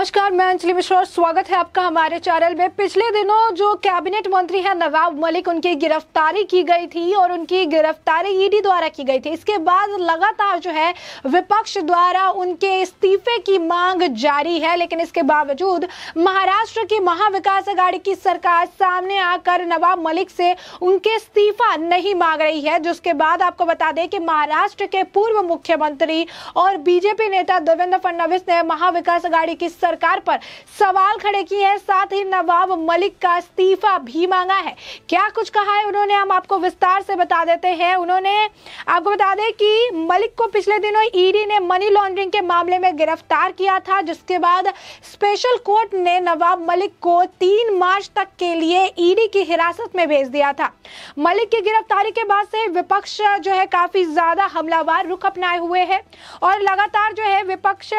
नमस्कार मैं अंजलि मिश्रा स्वागत है आपका हमारे चैनल में पिछले दिनों जो कैबिनेट मंत्री हैं नवाब मलिक उनकी गिरफ्तारी की गई थी और उनकी गिरफ्तारी ईडी द्वारा की गई थी इसके बाद लगातार जो है विपक्ष द्वारा उनके इस्तीफे की मांग जारी है लेकिन इसके बावजूद महाराष्ट्र की महाविकास अघाड़ी की सरकार सामने आकर नवाब मलिक से उनके इस्तीफा नहीं मांग रही है जिसके बाद आपको बता दें कि महाराष्ट्र के पूर्व मुख्यमंत्री और बीजेपी नेता देवेंद्र फडणवीस ने महाविकास अघाड़ी की सरकार पर सवाल खड़े किए हैं साथ ही नवाब मलिक का इस्तीफा भी मांगा है क्या कुछ कहा है उन्होंने हम आपको विस्तार से बता देते हैं उन्होंने आपको बता दें कि मलिक को पिछले दिनों ईडी ने मनी लॉन्ड्रिंग के मामले में गिरफ्तार किया था जिसके बाद स्पेशल कोर्ट ने नवाब मलिक को तीन मार्च तक के लिए ईडी की हिरासत में भेज दिया था मलिक की गिरफ्तारी के बाद से विपक्ष जो है काफी ज्यादा हमलावार रुख अपनाए हुए हैं और लगातार जो है विपक्ष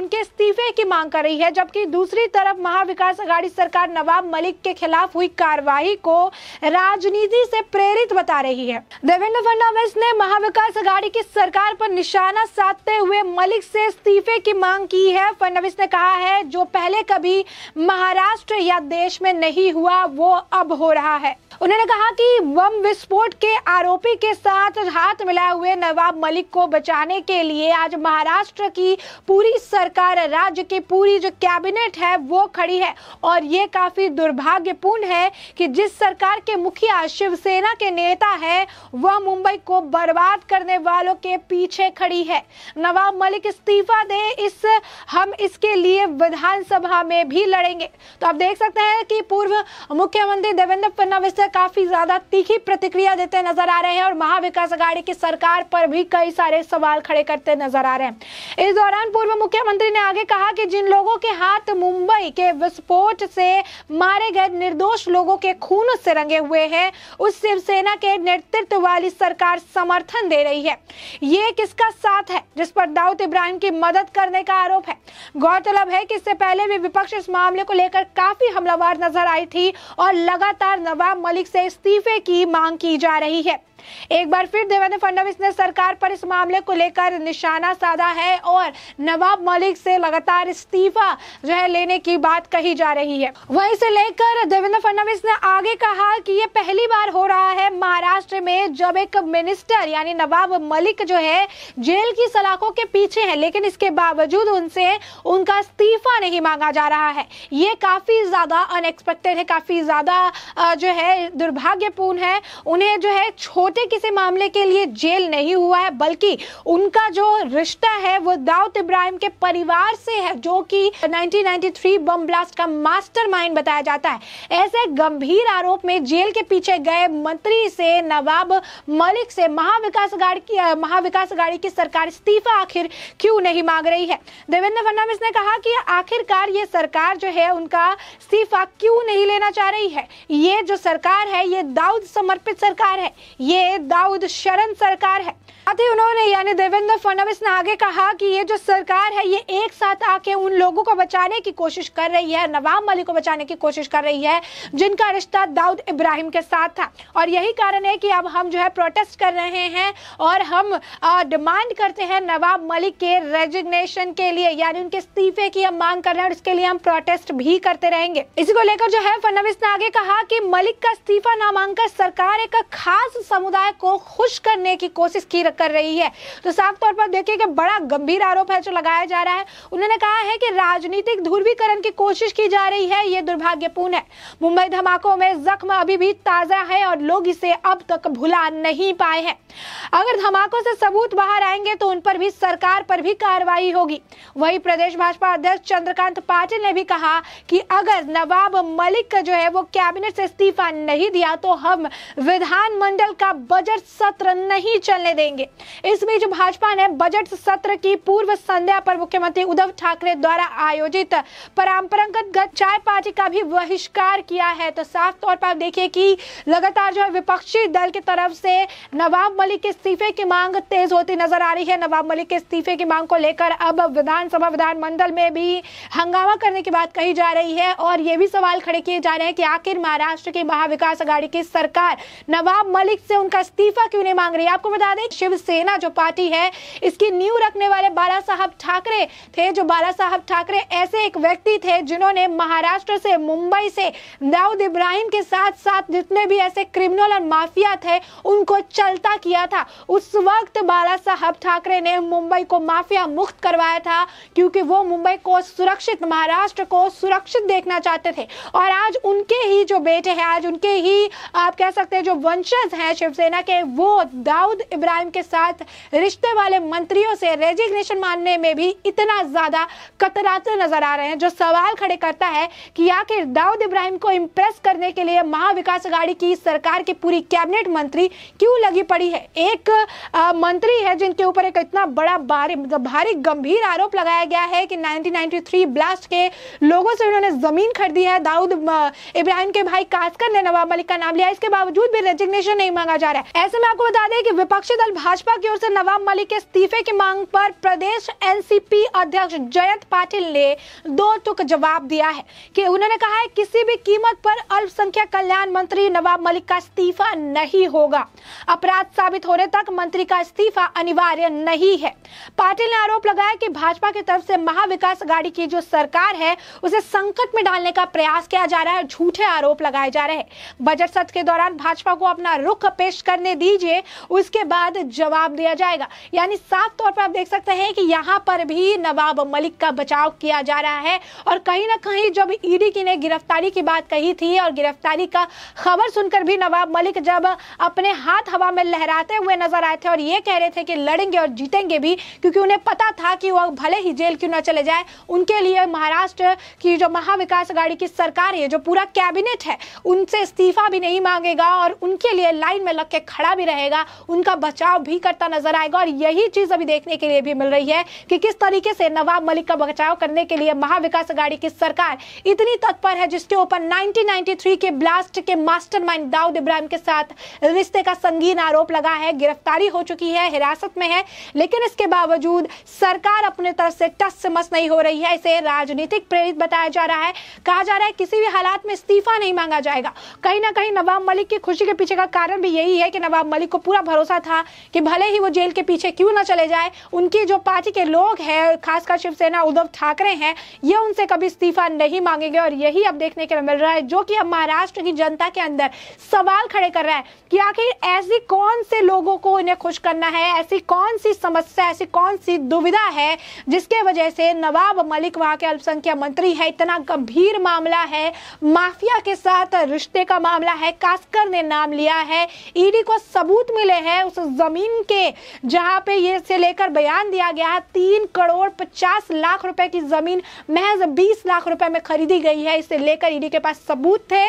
उनके इस्तीफे की मांग कर कर रही है जबकि दूसरी तरफ महाविकास अघाड़ी सरकार नवाब मलिक के खिलाफ हुई कार्रवाई को राजनीति से प्रेरित बता रही है देवेंद्र फडणवीस ने महाविकास अघाड़ी की सरकार पर निशाना साधते हुए मलिक से इस्तीफे की मांग की है फडणवीस ने कहा है जो पहले कभी महाराष्ट्र या देश में नहीं हुआ वो अब हो रहा है उन्होंने कहा कि बम विस्फोट के आरोपी के साथ हाथ मिलाए हुए नवाब मलिक को बचाने के लिए आज महाराष्ट्र की पूरी सरकार राज्य की पूरी जो कैबिनेट है वो खड़ी है और ये काफी दुर्भाग्यपूर्ण है कि जिस सरकार के मुखिया शिवसेना के नेता है वह मुंबई को बर्बाद करने वालों के पीछे खड़ी है नवाब मलिक इस्तीफा दे इस हम इसके लिए विधानसभा में भी लड़ेंगे तो आप देख सकते हैं कि पूर्व मुख्यमंत्री देवेंद्र फडणवीस ने काफी ज्यादा तीखी प्रतिक्रिया देते नजर आ रहे हैं और महाविकास आघाड़ी की सरकार पर भी कई सारे सवाल खड़े करते नजर आ रहे हैं इस दौरान पूर्व मुख्यमंत्री ने आगे कहा कि जिन लोगों के हाथ मुंबई के विस्फोट से मारे गए निर्दोष लोगों के खून से रंगे हुए हैं उस शिवसेना के नेतृत्व वाली सरकार समर्थन दे रही है ये किसका साथ है जिस पर दाऊद इब्राहिम की मदद करने का आरोप है गौरतलब है कि इससे पहले भी विपक्ष इस मामले को लेकर काफी हमलावार नजर आई थी और लगातार नवाब मलिक मालिक से इस्तीफे की मांग की जा रही है एक बार फिर देवेंद्र फडणवीस ने सरकार पर इस मामले को लेकर निशाना साधा है और नवाब मलिक से लगातार इस्तीफा जो है लेने की बात कही जा रही है वहीं से लेकर देवेंद्र फडणवीस ने आगे कहा कि ये पहली बार हो रहा है महाराष्ट्र में जब एक मिनिस्टर यानी नवाब मलिक जो है जेल की सलाखों के पीछे है लेकिन इसके बावजूद उनसे उनका इस्तीफा नहीं मांगा जा रहा है ये काफी ज्यादा अनएक्सपेक्टेड है काफी ज्यादा जो है दुर्भाग्यपूर्ण है उन्हें जो है छोड़ छोटे किसी मामले के लिए जेल नहीं हुआ है बल्कि उनका जो रिश्ता है वो दाऊद इब्राहिम के परिवार से है जो कि 1993 बम ब्लास्ट का मास्टरमाइंड बताया जाता है ऐसे गंभीर आरोप में जेल के पीछे गए मंत्री से नवाब मलिक से महाविकास अघाड़ी की महाविकास अघाड़ी की सरकार इस्तीफा आखिर क्यों नहीं मांग रही है देवेंद्र फडणवीस ने कहा कि आखिरकार ये सरकार जो है उनका इस्तीफा क्यों नहीं लेना चाह रही है ये जो सरकार है ये दाऊद समर्पित सरकार है ये ये दाऊद शरण सरकार है साथ ही उन्होंने यानी देवेंद्र फडणवीस ने आगे कहा कि ये जो सरकार है ये एक साथ आके उन लोगों को बचाने की कोशिश कर रही है नवाब मलिक को बचाने की कोशिश कर रही है जिनका रिश्ता दाऊद इब्राहिम के साथ था और यही कारण है कि अब हम जो है प्रोटेस्ट कर रहे हैं और हम डिमांड करते हैं नवाब मलिक के रेजिग्नेशन के लिए यानी उनके इस्तीफे की हम मांग कर रहे हैं और इसके लिए हम प्रोटेस्ट भी करते रहेंगे इसी को लेकर जो है फडनवीस ने आगे कहा कि मलिक का इस्तीफा ना मांगकर सरकार एक खास समूह समुदाय को खुश करने की कोशिश की कर रही है तो साफ तौर पर देखिए कि बड़ा गंभीर आरोप है जो लगाया जा रहा है उन्होंने कहा है कि राजनीतिक ध्रुवीकरण की कोशिश की जा रही है ये दुर्भाग्यपूर्ण है मुंबई धमाकों में जख्म अभी भी ताजा है और लोग इसे अब तक भुला नहीं पाए हैं अगर धमाकों से सबूत बाहर आएंगे तो उन पर भी सरकार पर भी कार्रवाई होगी वही प्रदेश भाजपा अध्यक्ष चंद्रकांत पाटिल ने भी कहा कि अगर नवाब मलिक का जो है वो कैबिनेट से इस्तीफा नहीं दिया तो हम विधानमंडल का बजट सत्र नहीं चलने देंगे इस बीच भाजपा ने बजट सत्र की पूर्व संध्या पर मुख्यमंत्री उद्धव ठाकरे द्वारा आयोजित परंपरागत चाय पार्टी का भी बहिष्कार किया है तो साफ तौर पर देखिए कि लगातार जो है विपक्षी दल की तरफ से नवाब मलिक के इस्तीफे की मांग तेज होती नजर आ रही है नवाब मलिक के इस्तीफे की मांग को लेकर अब विधानसभा विधानमंडल में भी हंगामा करने की बात कही जा रही है और ये भी सवाल खड़े किए जा रहे हैं कि आखिर महाराष्ट्र की महाविकास आघाड़ी की सरकार नवाब मलिक से उन उनका इस्तीफा क्यों नहीं मांग रही आपको बता दें शिवसेना जो पार्टी है इसकी नींव रखने वाले बाला साहब ठाकरे थे जो बाला साहब ठाकरे ऐसे एक व्यक्ति थे जिन्होंने महाराष्ट्र से मुंबई से दाऊद इब्राहिम के साथ साथ जितने भी ऐसे क्रिमिनल और माफिया थे उनको चलता किया था उस वक्त बाला साहब ठाकरे ने मुंबई को माफिया मुक्त करवाया था क्योंकि वो मुंबई को सुरक्षित महाराष्ट्र को सुरक्षित देखना चाहते थे और आज उनके ही जो बेटे हैं आज उनके ही आप कह सकते हैं जो वंशज हैं शिव शिवसेना के वो दाऊद इब्राहिम के साथ रिश्ते वाले मंत्रियों से रेजिग्नेशन मानने में भी इतना ज़्यादा कतराते नजर आ रहे हैं जो सवाल खड़े करता है कि आखिर दाऊद इब्राहिम को इम्प्रेस करने के लिए महाविकास अघाड़ी की सरकार की पूरी कैबिनेट मंत्री क्यों लगी पड़ी है एक आ, मंत्री है जिनके ऊपर एक इतना बड़ा भारी मतलब भारी गंभीर आरोप लगाया गया है कि 1993 ब्लास्ट के लोगों से उन्होंने जमीन खरीदी है दाऊद इब्राहिम के भाई कास्कर ने नवाब मलिक का नाम लिया इसके बावजूद भी रेजिग्नेशन नहीं मांगा जा जा रहा है ऐसे में आपको बता दें कि विपक्षी दल भाजपा की ओर से नवाब मलिक के इस्तीफे की मांग पर प्रदेश एनसीपी अध्यक्ष जयंत पाटिल ने दो टुक जवाब दिया है कि उन्होंने कहा है किसी भी कीमत पर अल्पसंख्यक कल्याण मंत्री नवाब मलिक का इस्तीफा नहीं होगा अपराध साबित होने तक मंत्री का इस्तीफा अनिवार्य नहीं है पाटिल ने आरोप लगाया की भाजपा की तरफ से महाविकास गाड़ी की जो सरकार है उसे संकट में डालने का प्रयास किया जा रहा है झूठे आरोप लगाए जा रहे हैं बजट सत्र के दौरान भाजपा को अपना रुख पेश रोस्ट करने दीजिए उसके बाद जवाब दिया जाएगा यानी साफ तौर पर आप देख सकते हैं कि यहाँ पर भी नवाब मलिक का बचाव किया जा रहा है और कहीं ना कहीं जब ईडी e की ने गिरफ्तारी की बात कही थी और गिरफ्तारी का खबर सुनकर भी नवाब मलिक जब अपने हाथ हवा में लहराते हुए नजर आए थे और ये कह रहे थे कि लड़ेंगे और जीतेंगे भी क्योंकि उन्हें पता था कि वह भले ही जेल क्यों ना चले जाए उनके लिए महाराष्ट्र की जो महाविकास गाड़ी की सरकार है जो पूरा कैबिनेट है उनसे इस्तीफा भी नहीं मांगेगा और उनके लिए लाइन में लग के खड़ा भी रहेगा उनका बचाव भी करता नजर आएगा और यही चीज अभी देखने के लिए भी मिल रही है कि किस तरीके से नवाब मलिक का बचाव करने के लिए महाविकास अघाड़ी की सरकार इतनी तत्पर है जिसके ऊपर 1993 के ब्लास्ट के मास्टरमाइंड दाऊद इब्राहिम के साथ रिश्ते का संगीन आरोप लगा है गिरफ्तारी हो चुकी है हिरासत में है लेकिन इसके बावजूद सरकार अपने तरफ से टस से मस नहीं हो रही है इसे राजनीतिक प्रेरित बताया जा रहा है कहा जा रहा है किसी भी हालात में इस्तीफा नहीं मांगा जाएगा कहीं ना कहीं नवाब मलिक की खुशी के पीछे का कारण भी यही यही है कि नवाब मलिक को पूरा भरोसा था कि भले ही वो जेल के पीछे क्यों ना चले जाए उनकी जो पार्टी के लोग हैं खासकर शिवसेना उद्धव ठाकरे हैं ये उनसे कभी इस्तीफा नहीं मांगेंगे और यही अब देखने के लिए मिल रहा है जो कि अब महाराष्ट्र की जनता के अंदर सवाल खड़े कर रहा है कि आखिर ऐसी कौन से लोगों को इन्हें खुश करना है ऐसी कौन सी समस्या ऐसी कौन सी दुविधा है जिसके वजह से नवाब मलिक वहां के अल्पसंख्यक मंत्री है इतना गंभीर मामला है माफिया के साथ रिश्ते का मामला है कास्कर ने नाम लिया है ईडी को सबूत मिले हैं उस जमीन के जहां पे ये से लेकर बयान दिया गया है तीन करोड़ पचास लाख रुपए की जमीन महज बीस लाख रुपए में खरीदी गई है इसे लेकर ईडी के पास सबूत थे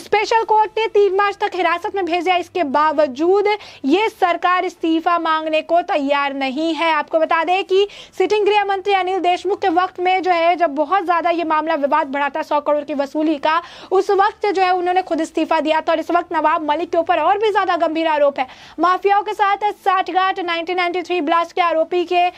स्पेशल कोर्ट ने तीन मार्च तक हिरासत में भेजा इसके बावजूद ये सरकार इस्तीफा मांगने को तैयार नहीं है आपको बता दें कि सिटिंग गृह मंत्री अनिल देशमुख के वक्त में जो है जब बहुत ज्यादा ये मामला विवाद बढ़ा था सौ करोड़ की वसूली का उस वक्त जो है उन्होंने खुद इस्तीफा दिया था और इस वक्त नवाब मलिक के ऊपर और भी ज्यादा गंभीर आरोप है माफियाओं के साथ साठगाट नाइनटीन ब्लास्ट के आरोपी के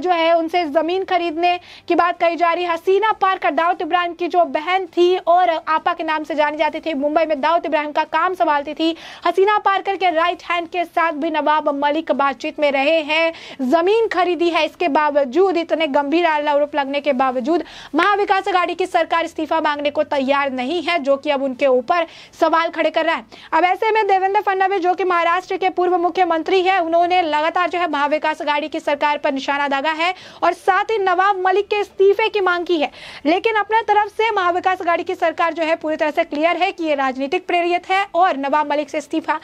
जो है उनसे जमीन खरीदने की बात कही जा रही हसीना पार्क दाऊद इब्राहिम की जो बहन थी और आपा के नाम से जानी जाती थी मुंबई में दाऊद इब्राहिम का काम संभालती थी हसीना पारकर के राइट हैंड के साथ भी नवाब मलिक बातचीत में रहे हैं जमीन खरीदी है इसके बावजूद इतने गंभीर आरोप लगने के बावजूद महाविकास आघाड़ी की सरकार इस्तीफा मांगने को तैयार नहीं है जो कि अब उनके ऊपर सवाल खड़े कर रहा है अब ऐसे में देवेंद्र फडणवीस जो कि महाराष्ट्र के पूर्व मुख्यमंत्री है उन्होंने लगातार जो है महाविकास आघाड़ी की सरकार पर निशाना दागा है और साथ ही नवाब मलिक के इस्तीफे की मांग की है लेकिन अपना तरफ से महाविकास आघाड़ी की सरकार जो है पूरी तरह से क्लियर है कि ये राजनीतिक प्रेरित है और नवाब मलिक से इस्तीफा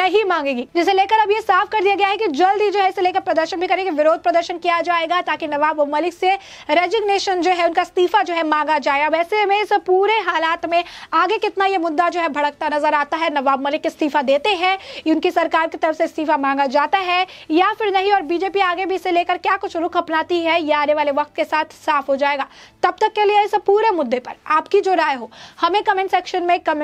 नहीं मांगेगी जिसे लेकर अब ये साफ कर दिया गया है कि जल्द ही जो है इसे लेकर प्रदर्शन भी करेंगे विरोध प्रदर्शन किया जाएगा ताकि नवाब मलिक से रेजिग्नेशन जो है उनका इस्तीफा जो है मांगा जाए अब ऐसे में इस पूरे हालात में आगे कितना ये मुद्दा जो है भड़कता नजर आता है नवाब मलिक इस्तीफा देते हैं उनकी सरकार की तरफ से इस्तीफा मांगा जाता है या फिर नहीं और बीजेपी आगे भी इसे लेकर क्या कुछ रुख अपनाती है या आने वाले वक्त के साथ साफ हो जाएगा तब तक के लिए इस पूरे मुद्दे पर आपकी जो राय हो हमें कमेंट सेक्शन में कमेंट